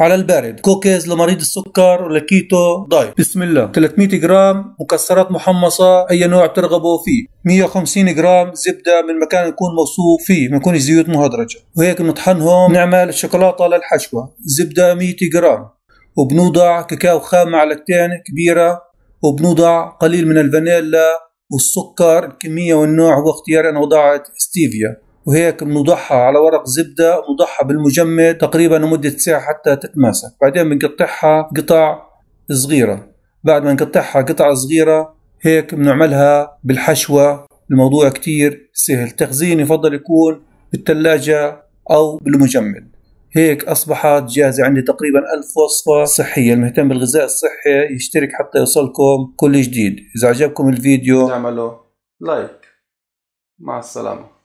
على البارد كوكيز لمريض السكر ولكيتو دايت بسم الله 300 جرام مكسرات محمصة أي نوع ترغبوا فيه 150 جرام زبدة من مكان يكون موصوف فيه ما يكون زيوت مهدرجة وهيك نطحنهم نعمل الشوكولاتة للحشوة زبدة 100 جرام وبنوضع كاكاو خام معلقتين كبيرة وبنوضع قليل من الفانيلا والسكر الكمية والنوع هو اختياري أنا وضعت ستيفيا وهيك بنوضعها على ورق زبده بنوضعها بالمجمد تقريبا لمده ساعه حتى تتماسك بعدين بنقطعها قطع صغيره بعد ما نقطعها قطع صغيره هيك بنعملها بالحشوه الموضوع كتير سهل التخزين يفضل يكون بالثلاجه او بالمجمد هيك اصبحت جاهزه عندي تقريبا ألف وصفه صحيه المهتم بالغذاء الصحي يشترك حتى يوصلكم كل جديد اذا عجبكم الفيديو تعملوا لايك مع السلامه